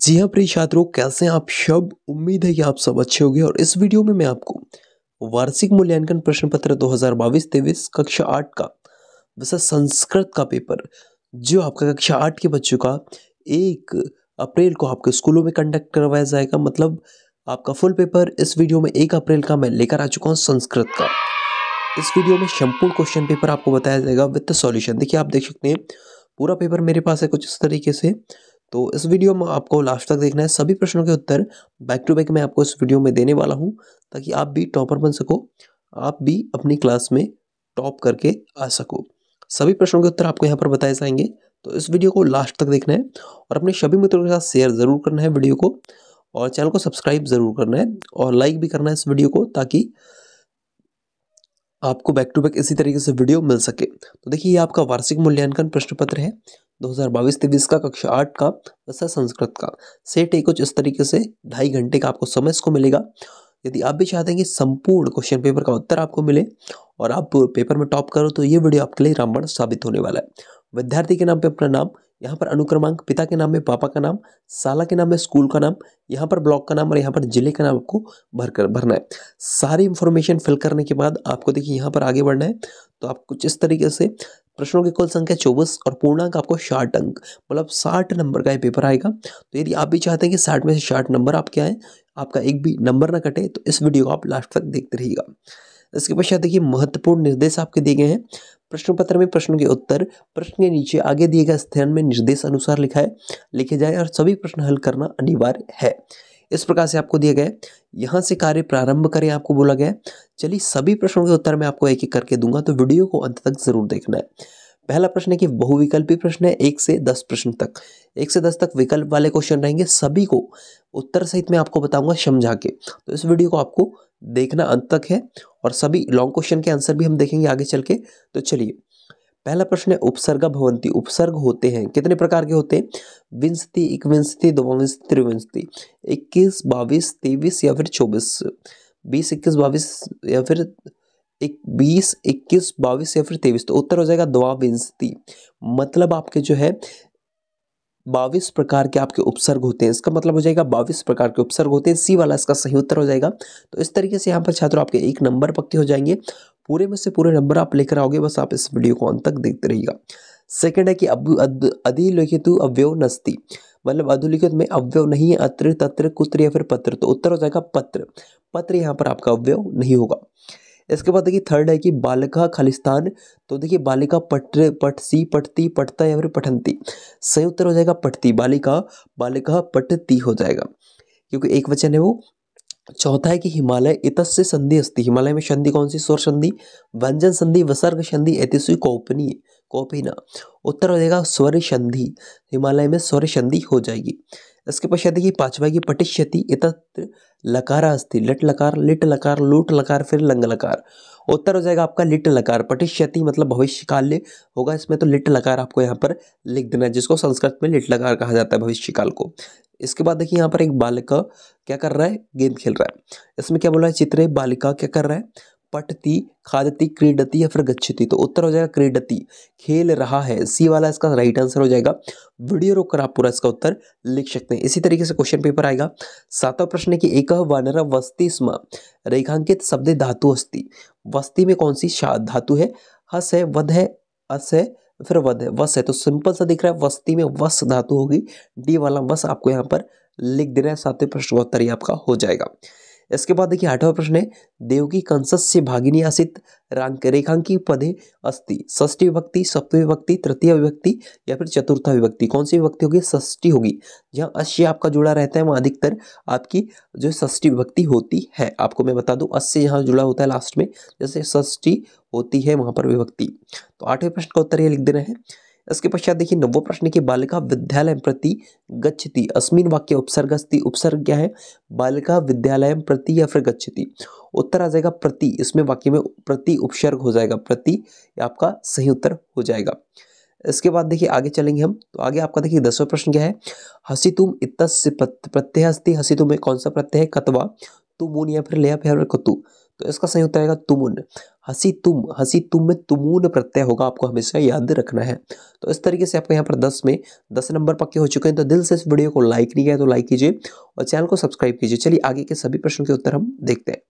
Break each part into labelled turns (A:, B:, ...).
A: जी हाँ प्रिय छात्रों कैसे हैं आप सब उम्मीद है कि आप सब अच्छे होंगे और इस वीडियो में मैं आपको वार्षिक मूल्यांकन प्रश्न पत्र दो हज़ार बाईस कक्षा आठ का वैसे संस्कृत का पेपर जो आपका कक्षा आठ के बच्चों का एक अप्रैल को आपके स्कूलों में कंडक्ट करवाया जाएगा मतलब आपका फुल पेपर इस वीडियो में एक अप्रैल का मैं लेकर आ चुका हूँ संस्कृत का इस वीडियो में संपूर्ण क्वेश्चन पेपर आपको बताया जाएगा विद सॉल्यूशन देखिए आप देख सकते हैं पूरा पेपर मेरे पास है कुछ इस तरीके से तो इस वीडियो में आपको लास्ट तक देखना है सभी प्रश्नों के उत्तर बैक टू बैक मैं आपको इस वीडियो में देने वाला हूँ ताकि आप भी टॉपर बन सको आप भी अपनी क्लास में टॉप करके आ सको सभी प्रश्नों के उत्तर आपको यहाँ पर बताए जाएंगे तो इस वीडियो को लास्ट तक देखना है और अपने सभी मित्रों के साथ शेयर ज़रूर करना है वीडियो को और चैनल को सब्सक्राइब ज़रूर करना है और लाइक भी करना है इस वीडियो को ताकि आपको बैक टू बैक इसी तरीके से वीडियो मिल सके तो देखिए ये आपका वार्षिक मूल्यांकन प्रश्न पत्र है 2022-23 का कक्षा आठ का वैसा संस्कृत का सेट ए कुछ इस तरीके से ढाई घंटे का आपको समय इसको मिलेगा यदि आप भी चाहते हैं कि संपूर्ण क्वेश्चन पेपर का उत्तर आपको मिले और आप पेपर में टॉप करो तो ये वीडियो आपके लिए रामबण साबित होने वाला है विद्यार्थी के नाम पर अपना नाम यहाँ पर अनुक्रमांक पिता के नाम में पापा का नाम साला के नाम में स्कूल का नाम यहाँ पर ब्लॉक का नाम और यहाँ पर जिले का नाम आपको भर कर भरना है सारी इन्फॉर्मेशन फिल करने के बाद आपको देखिए यहाँ पर आगे बढ़ना है तो आप कुछ इस तरीके से प्रश्नों की कुल संख्या चौबीस और पूर्णांक आपको साठ अंक मतलब साठ नंबर का ये पेपर आएगा तो यदि आप भी चाहते हैं कि साठ में से साठ नंबर आपके आए आपका एक भी नंबर ना कटे तो इस वीडियो को आप लास्ट तक देखते रहिएगा इसके पश्चात देखिए महत्वपूर्ण निर्देश आपके दिए गए हैं प्रश्न पत्र में प्रश्नों के उत्तर प्रश्न के नीचे आगे दिए गए स्थान में निर्देश अनुसार लिखा है लिखे जाए और सभी प्रश्न हल करना अनिवार्य है इस प्रकार से आपको दिया गया यहाँ से कार्य प्रारंभ करें आपको बोला गया चलिए सभी प्रश्नों के उत्तर मैं आपको एक एक करके दूंगा तो वीडियो को अंत तक जरूर देखना है पहला प्रश्न है कि बहुविकल्पी प्रश्न है एक से दस प्रश्न तक एक से दस तक विकल्प वाले क्वेश्चन रहेंगे सभी को उत्तर सहित मैं आपको बताऊंगा समझा के तो इस वीडियो को आपको देखना अंत तक है और सभी लॉन्ग क्वेश्चन के आंसर भी हम देखेंगे आगे चल के तो चलिए पहला प्रश्न है उपसर्ग भवंती उपसर्ग होते हैं कितने प्रकार के होते हैं विंशति इकविंशति दोविंशति त्रिविंशति इक्कीस बाईस तेईस या फिर चौबीस बीस इक्कीस बाईस या फिर एक बीस इक्कीस बाईस या फिर तेईस तो उत्तर हो जाएगा द्वाविंशति मतलब आपके जो है बाईस प्रकार के आपके उपसर्ग होते हैं इसका मतलब हो जाएगा बाविस प्रकार के उपसर्ग होते हैं सी वाला इसका सही उत्तर हो जाएगा तो इस तरीके से यहाँ पर छात्रों आपके एक नंबर पक्के हो जाएंगे पूरे में से पूरे नंबर आप लेकर आओगे बस आप इस वीडियो को अंत तक देखते रहिएगा सेकेंड है कि अब अधिलिखित अव्यव नस्ती मतलब अधुलिखित में अव्यव नहीं है अत्र तत्र कुत्र या फिर पत्र तो उत्तर हो जाएगा पत्र पत्र यहाँ पर आपका अव्यव नहीं होगा इसके बाद देखिए थर्ड है कि बालिका खालिस्तान तो देखिए बालिका पट पट सी पटती पटता या फिर पठंती सही उत्तर हो जाएगा पटती बालिका बालिका पटती हो जाएगा क्योंकि एक वचन है वो चौथा है कि हिमालय इतस से संधि अस्थि हिमालय में संधि कौन सी स्वर संधि व्यंजन संधि वसर्ग संधि एतिसु कौपनीय कौपिना उत्तर हो जाएगा स्वर संधि हिमालय में स्वर संधि हो जाएगी इसके पश्चात देखिए पांचवा की पटिष्यति इतत्र लकार अस्थि लट लकार लिट लकार लूट लकार फिर लंग लकार उत्तर हो जाएगा आपका लिट लकार पटिष्यति मतलब भविष्य काल होगा इसमें तो लिट लकार आपको यहाँ पर लिख देना है जिसको संस्कृत में लिट लकार कहा जाता है भविष्य काल को इसके बाद देखिए यहाँ पर एक बालिका क्या कर रहा है गेंद खेल रहा है इसमें क्या बोला है चित्र बालिका क्या कर रहा है पटती खादती क्रीडती या फिर गच्छती तो उत्तर हो जाएगा क्रीडती खेल रहा है सी वाला इसका राइट आंसर हो जाएगा वीडियो रोककर आप पूरा इसका उत्तर लिख सकते हैं इसी तरीके से क्वेश्चन पेपर आएगा सातवा प्रश्न है कि एक वानर वस्ती स्म रेखांकित शब्द धातु हस्ती वस्ती में कौन सी धातु है हस है वध है अस है फिर वध है वस है तो सिंपल सा दिख रहा है वस्ती में वस धातु होगी डी वाला वस आपको यहाँ पर लिख दे रहा है सातवें प्रश्न का उत्तर ही आपका हो जाएगा इसके बाद देखिए आठवां प्रश्न है देव की कंसस से भागिनी आसित रांक रेखांकी पदे अस्ति ष्ठी विभक्ति सप्तमी विभक्ति तृतीय विभक्ति या फिर चतुर्था विभक्ति कौन सी विभक्ति होगी ष्ठी होगी जहाँ अश्य आपका जुड़ा रहता है वहाँ अधिकतर आपकी जो ष्ठी विभक्ति होती है आपको मैं बता दूँ अश्य यहाँ जुड़ा होता है लास्ट में जैसे ष्ठी होती है वहाँ पर विभक्ति तो आठवें प्रश्न का उत्तर ये लिख देना है इसके पश्चात देखिए नवो प्रश्न की बालिका विद्यालय प्रति गच्छती अस्मिन वाक्य उपसर्ग अस्ति उपसर्ग क्या है बालिका विद्यालय प्रति या फिर गच्छती उत्तर आ जाएगा प्रति इसमें वाक्य में प्रति उपसर्ग हो जाएगा प्रति आपका सही उत्तर हो जाएगा इसके बाद देखिए आगे चलेंगे हम तो आगे आपका देखिए दसवा प्रश्न क्या है हसी तुम इत प्रत्यय हस्ती हसी तुम कौन सा प्रत्यय है कतवा तुम या फिर लिया फिर कतु तो इसका सही उत्तर आएगा तुमुन हंसी तुम हंसी तुम में तुमुन प्रत्यय होगा आपको हमेशा याद रखना है तो इस तरीके से आपको यहाँ पर दस में दस नंबर पक्के हो चुके हैं तो दिल से इस वीडियो को लाइक नहीं किया तो लाइक कीजिए और चैनल को सब्सक्राइब कीजिए चलिए आगे के सभी प्रश्नों के उत्तर हम देखते हैं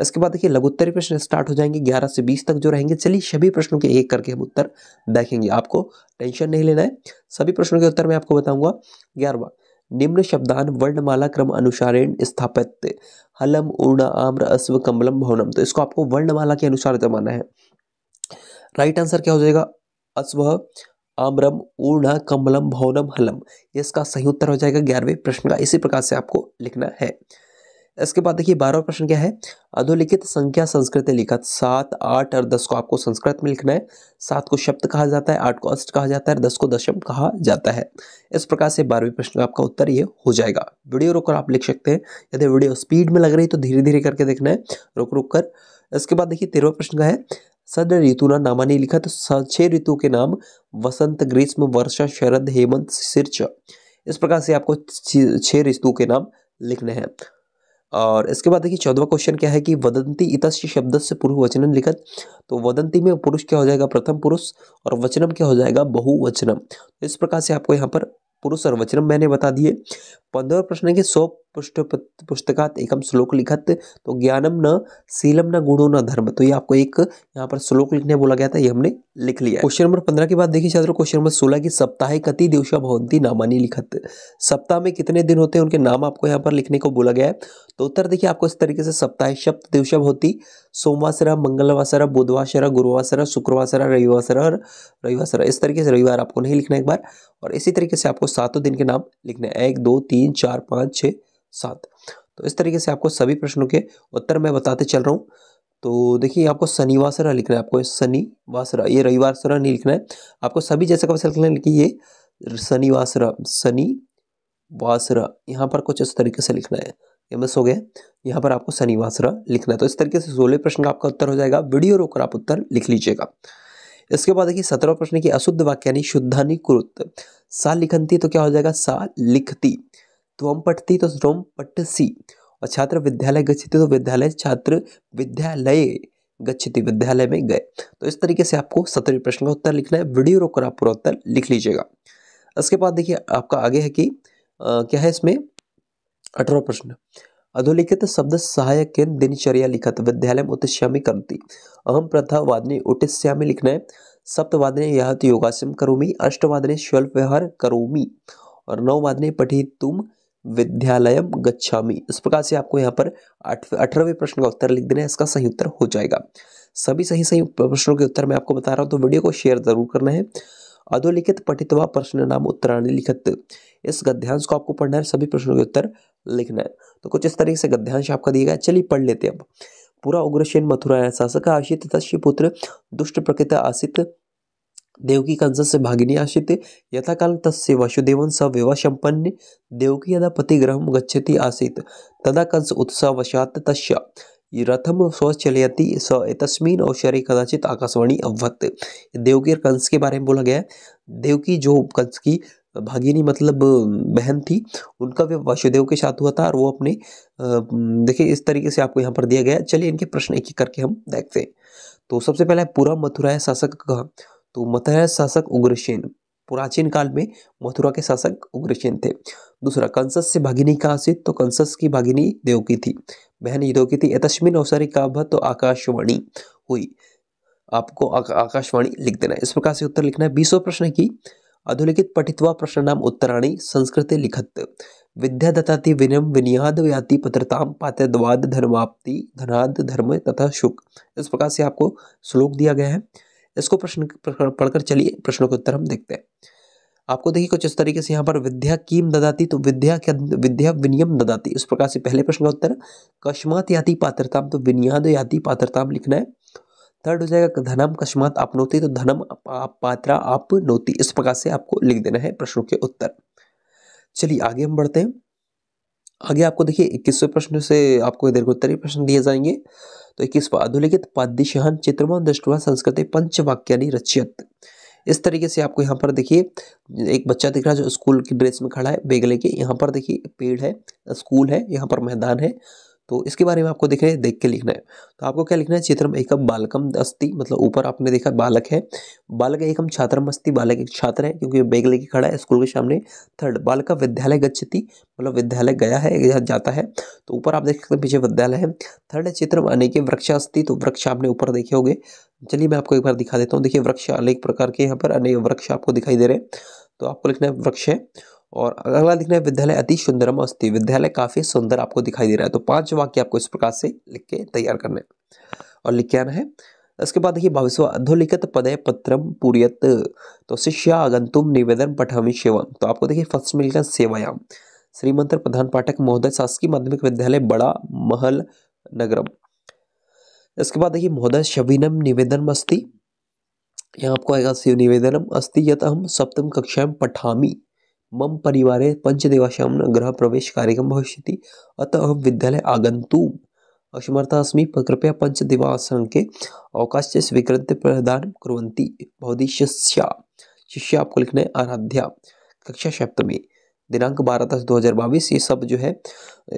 A: इसके बाद देखिए लघुत्तरी प्रश्न स्टार्ट हो जाएंगे ग्यारह से बीस तक जो रहेंगे चलिए सभी प्रश्नों के एक करके हम उत्तर देखेंगे आपको टेंशन नहीं लेना है सभी प्रश्नों के उत्तर मैं आपको बताऊंगा ग्यारहवा निम्न शब्दान वर्णमाला क्रम अनुसारेण स्थापित हलम ऊर्ण आम्र अश्व कमलम भवनम तो इसको आपको वर्णमाला के अनुसार जमाना तो है राइट आंसर क्या हो जाएगा अश्व आम्रम ऊर्ण कमलम भवनम हलम इसका सही उत्तर हो जाएगा ग्यारहवें प्रश्न का इसी प्रकार से आपको लिखना है इसके बाद देखिए बारहवा प्रश्न क्या है अधोलिखित संख्या संस्कृत लिखा सात आठ और दस को आपको संस्कृत में लिखना है सात को शब्द कहा जाता है आठ को अष्ट कहा जाता है दस को दशम कहा जाता है इस प्रकार से बारहवीं प्रश्न का आपका उत्तर ये हो जाएगा वीडियो रोक कर आप लिख सकते हैं यदि वीडियो स्पीड में लग रही तो धीरे धीरे करके देखना है रुक रुक कर इसके बाद देखिए तेरहवा प्रश्न का है सद ऋतु ना नामा नहीं लिखा तो छः ऋतु के नाम वसंत ग्रीष्म वर्षा शरद हेमंत शीर्ष इस प्रकार से आपको छः ऋतु के नाम लिखने हैं और इसके बाद देखिए चौदवा क्वेश्चन क्या है कि वदंती इत शब्द से पूर्व वचनम लिखत तो वदंती में पुरुष क्या हो जाएगा प्रथम पुरुष और वचनम क्या हो जाएगा बहुवचनम तो इस प्रकार से आपको यहाँ पर पुरुष वचन मैंने बता दिए पंद्रह प्रश्न के सौ पुष्ट पुस्तकात एकम श्लोक लिखत तो ज्ञानम न सीलम न गुणो न धर्म तो ये आपको एक यहाँ पर श्लोक लिखने बोला गया था ये हमने लिख लिया क्वेश्चन नंबर पंद्रह के बाद देखिए छात्रों क्वेश्चन नंबर सोलह की सप्ताह कति दिवसा भवंती नामानी लिखत सप्ताह में कितने दिन होते हैं उनके नाम आपको यहाँ पर लिखने को बोला गया है तो उत्तर देखिए आपको इस तरीके से सप्ताह शब्द दिवसा भवती सोमवासरा मंगलवासरा बुधवासरा गुरुवासरा शुक्रवासरा रविवासरा और रविवासरा इस तरीके से रविवार आपको नहीं लिखना एक बार और इसी तरीके से आपको सातों दिन के नाम लिखने हैं एक दो तीन चार पाँच छः सात तो इस तरीके से आपको सभी प्रश्नों के उत्तर मैं बताते चल रहा हूँ तो देखिए आपको शनिवासरा लिखना है आपको शनिवासरा ये रविवार सरा नहीं लिखना है आपको सभी जैसे कैसे लिखना है लिखिए ये शनिवासरा शनि वासरा यहाँ पर कुछ इस तरीके से लिखना है ये एस हो गया यहाँ पर आपको शनिवासरा लिखना है तो इस तरीके से सोलह प्रश्न का आपका उत्तर हो जाएगा वीडियो रोकर आप उत्तर लिख लीजिएगा इसके बाद देखिए सत्रह प्रश्न की अशुद्ध वाक्य यानी शुद्धानी कृत सा लिखनती तो क्या हो जाएगा सा लिखती त्वम पटती तो रोम त्वम सी और छात्र विद्यालय गच्छति तो विद्यालय छात्र विद्यालय गच्छति विद्यालय में गए तो इस तरीके से आपको सत्रह प्रश्न का उत्तर लिखना है वीडियो रोककर आप पूरा उत्तर लिख लीजिएगा इसके बाद देखिए आपका आगे है कि आ, क्या है इसमें अठारह प्रश्न अधोलिखित शब्द सहायक के दिनचर्या लिखत विद्यालय में उत्स्यामी करती अहम प्रथा वादने उटिस्यामी लिखना है सप्तवादने यह योगासम करूमी अष्टवादने व्यवहार करूमी और नौवादने पठी तुम विद्यालय गच्छामी इस प्रकार से आपको यहाँ पर अठारहवें प्रश्न का उत्तर लिख देना है इसका सही उत्तर हो जाएगा सभी सही सही प्रश्नों के उत्तर मैं आपको बता रहा हूँ तो वीडियो को शेयर जरूर करना है अधोलिखित पठितवा प्रश्न नाम उत्तराणी लिखित इस गद्यांश को आपको पढ़ना है सभी प्रश्नों के उत्तर लिखना है तो कुछ इस तरीके से गद्यांश आपका दिया गया चलिए पढ़ लेते हैं अब पूरा उग्रसेन मथुरा शासक आशित तस्वीर पुत्र दुष्ट प्रकृत आशित देवकी कंस से भागिनी आशित यथाकाल तस्य वसुदेवन स विवाह संपन्न देवकी यदा पति ग्रह गच्छति आसीत तदा कंस उत्साहवशात तस्य रथम स्वचलयति स तस्मिन अवसरे कदाचित आकाशवाणी अवत देवकी और कंस के बारे में बोला गया देवकी जो कंस की भागिनी मतलब बहन थी उनका भी वासुदेव के साथ हुआ था और वो अपने देखिए इस तरीके से आपको यहाँ पर दिया गया चलिए इनके प्रश्न एक एक करके हम देखते हैं तो सबसे पहला है पूरा मथुराय शासक कहा तो मथुरा शासक उग्रसेन प्राचीन काल में मथुरा के शासक उग्रसेन थे दूसरा कंसस से भागिनी कहा से तो कंसस की भागिनी देव की थी बहन ये देव की थी यतस्मिन अवसरी काव्य तो आकाशवाणी हुई आपको आकाशवाणी लिख देना है इस प्रकार से उत्तर लिखना है बीसों प्रश्न की अधोलिखित पठित्वा प्रश्नाम उत्तराणी संस्कृते लिखत विद्या दताति विनम विनियाद याति पत्रताम द्वाद धर्माप्ति धनाद धर्म तथा शुक इस प्रकार से आपको श्लोक दिया गया है इसको प्रश्न पढ़कर चलिए प्रश्नों के उत्तर हम देखते हैं आपको देखिए कुछ इस तरीके से यहाँ पर विद्या कीम ददाती तो विद्या क्या विद्या विनियम ददाती इस प्रकार से पहले प्रश्न का उत्तर कस्मात याति पात्रताम तो विनियाद याति पात्रताम लिखना है थर्ड हो जाएगा धनम कस्मात आपनोति तो धनम पात्रा आप नोति इस प्रकार से आपको लिख देना है प्रश्नों के उत्तर चलिए आगे हम बढ़ते हैं आगे आपको देखिए इक्कीसवें प्रश्न से आपको इधर को उत्तरीय प्रश्न दिए जाएंगे तो इक्कीसवा अधोलिखित पाद्यशाहन चित्रमान दृष्टवा संस्कृति पंचवाक्यानी रचियत इस तरीके से आपको यहाँ पर देखिए एक बच्चा दिख रहा है जो स्कूल की ड्रेस में खड़ा है बेगले के यहाँ पर देखिए पेड़ है स्कूल है यहाँ पर मैदान है तो इसके बारे में आपको देख रहे देख के लिखना है तो आपको क्या लिखना है चित्रम एकम बालकम अस्ति मतलब ऊपर आपने देखा बालक है बालक एकम छात्रम अस्ति बालक एक छात्र है क्योंकि बैग लेके खड़ा है स्कूल के सामने थर्ड बालक विद्यालय गच्छति मतलब विद्यालय गया है या जाता है तो ऊपर आप देख सकते हैं पीछे विद्यालय है थर्ड चित्रम अनेक वृक्ष अस्ति तो वृक्ष आपने ऊपर देखे होंगे चलिए मैं आपको एक बार दिखा देता हूँ देखिए वृक्ष अनेक प्रकार के यहाँ पर अनेक वृक्ष आपको दिखाई दे रहे हैं तो आपको लिखना है वृक्ष है और अगला लिखना है विद्यालय अति सुंदरम अस्थि विद्यालय काफ़ी सुंदर आपको दिखाई दे रहा है तो पांच वाक्य आपको इस प्रकार से लिख के तैयार करने और लिख के आना है इसके बाद देखिए भविष्य अधोलिखित पदय पत्रम पूरीयत तो शिष्या आगंतुम निवेदन पठामी सेवा तो आपको देखिए फर्स्ट में लिखा सेवायाम श्रीमंत्र प्रधान पाठक महोदय शासकीय माध्यमिक विद्यालय बड़ा महल नगरम इसके बाद देखिए महोदय शबीनम निवेदन अस्थि यहाँ आपको आएगा शिव निवेदनम अस्थि यत हम सप्तम कक्षा में पठामी मम परिवार गृह प्रवेश कार्यक्रम भविष्य अतः अहम विद्यालय आगंतु असमर्थ अस्म कृपया के अवकाश से प्रदानं प्रदान भवती शिष्य शिष्य आपको लिखना है आराध्या कक्षा सप्तमी दिनांक बारह दस दो हज़ार बाईस ये सब जो है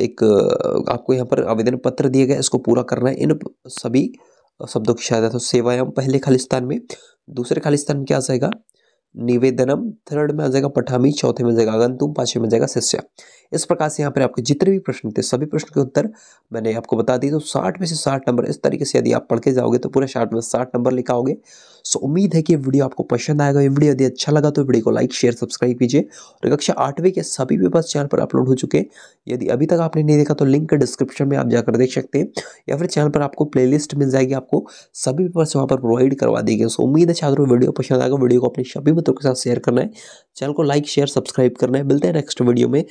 A: एक आपको यहाँ पर आवेदन पत्र दिया गया इसको पूरा करना है इन सभी शब्दों की शायद तो पहले खालिस्तान में दूसरे खालिस्तान में क्या आ जाएगा निवेदनम थर्ड में आ जाएगा पठामी चौथे में जाएगा आगंतुम पांचवें में जाएगा शिष्य इस प्रकार से यहाँ पर आपके जितने भी प्रश्न थे सभी प्रश्न के उत्तर मैंने आपको बता दिए तो साठ में से साठ नंबर इस तरीके से यदि आप पढ़ के जाओगे तो पूरे साठ में साठ नंबर लिखाओगे सो उम्मीद है कि ये वीडियो आपको पसंद आएगा ये वीडियो यदि अच्छा लगा तो वीडियो को लाइक शेयर सब्सक्राइब कीजिए और कक्षा आठवीं के सभी पेपर्स चैनल पर अपलोड हो चुके हैं यदि अभी तक आपने नहीं देखा तो लिंक डिस्क्रिप्शन में आप जाकर देख सकते हैं या फिर चैनल पर आपको प्लेलिस्ट मिल जाएगी आपको सभी पेपर्स वहाँ पर प्रोवाइड करवा देंगे सो उम्मीद है छात्रों वीडियो पसंद आएगा वीडियो को अपने सभी मित्रों के साथ शेयर करना है चैनल को लाइक शेयर सब्सक्राइब करना है मिलते हैं नेक्स्ट वीडियो में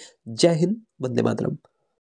A: जय हिंद वंदे मातरम